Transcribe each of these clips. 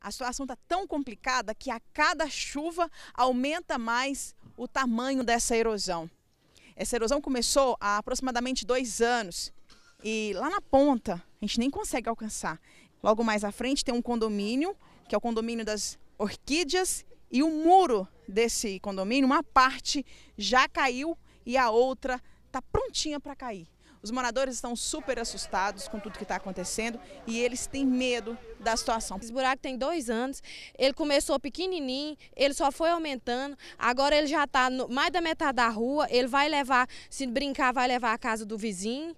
a situação está tão complicada que a cada chuva aumenta mais o tamanho dessa erosão. Essa erosão começou há aproximadamente dois anos e lá na ponta a gente nem consegue alcançar. Logo mais à frente tem um condomínio, que é o condomínio das orquídeas, e o muro desse condomínio, uma parte já caiu e a outra está prontinha para cair. Os moradores estão super assustados com tudo que está acontecendo e eles têm medo da situação. Esse buraco tem dois anos, ele começou pequenininho, ele só foi aumentando, agora ele já está mais da metade da rua, ele vai levar, se brincar, vai levar a casa do vizinho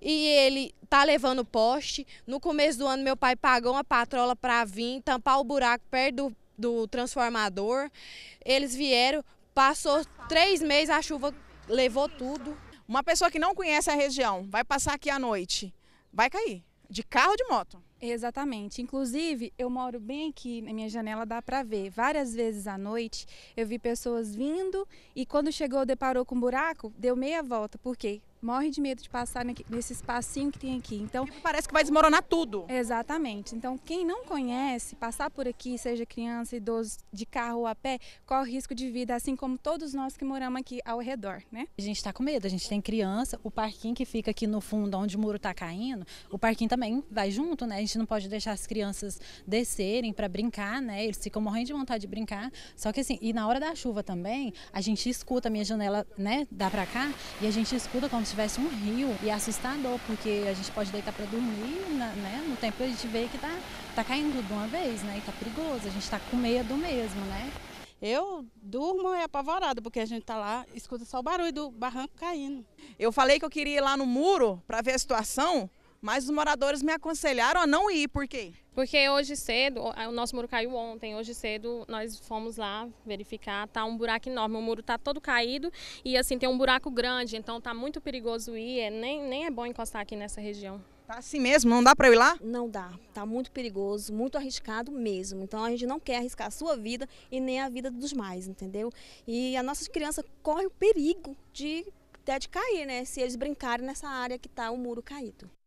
e ele está levando poste. No começo do ano, meu pai pagou uma patrola para vir tampar o buraco perto do, do transformador. Eles vieram, passou três meses, a chuva levou tudo. Uma pessoa que não conhece a região, vai passar aqui à noite, vai cair, de carro ou de moto. Exatamente. Inclusive, eu moro bem aqui, na minha janela dá para ver. Várias vezes à noite eu vi pessoas vindo e quando chegou deparou com um buraco, deu meia volta, porque morre de medo de passar nesse espacinho que tem aqui. Então tipo, parece que vai desmoronar tudo. Exatamente. Então quem não conhece, passar por aqui, seja criança, idoso, de carro ou a pé, corre risco de vida, assim como todos nós que moramos aqui ao redor, né? A gente está com medo. A gente tem criança, o parquinho que fica aqui no fundo, onde o muro está caindo, o parquinho também vai junto, né? A gente não pode deixar as crianças descerem para brincar, né? Eles ficam morrendo de vontade de brincar. Só que assim, e na hora da chuva também, a gente escuta a minha janela, né? Dá para cá e a gente escuta como se tivesse um rio. E assustador, porque a gente pode deitar para dormir, né, né? No tempo a gente vê que tá, tá caindo de uma vez, né? E tá perigoso, a gente tá com medo mesmo, né? Eu durmo é apavorada, porque a gente tá lá, escuta só o barulho do barranco caindo. Eu falei que eu queria ir lá no muro para ver a situação, mas os moradores me aconselharam a não ir, por quê? Porque hoje cedo, o nosso muro caiu ontem, hoje cedo nós fomos lá verificar, tá um buraco enorme, o muro tá todo caído e assim tem um buraco grande, então tá muito perigoso ir, é, nem, nem é bom encostar aqui nessa região. Tá assim mesmo? Não dá para ir lá? Não dá. Tá muito perigoso, muito arriscado mesmo. Então a gente não quer arriscar a sua vida e nem a vida dos mais, entendeu? E a nossa criança corre o perigo de até de cair, né? Se eles brincarem nessa área que tá o muro caído.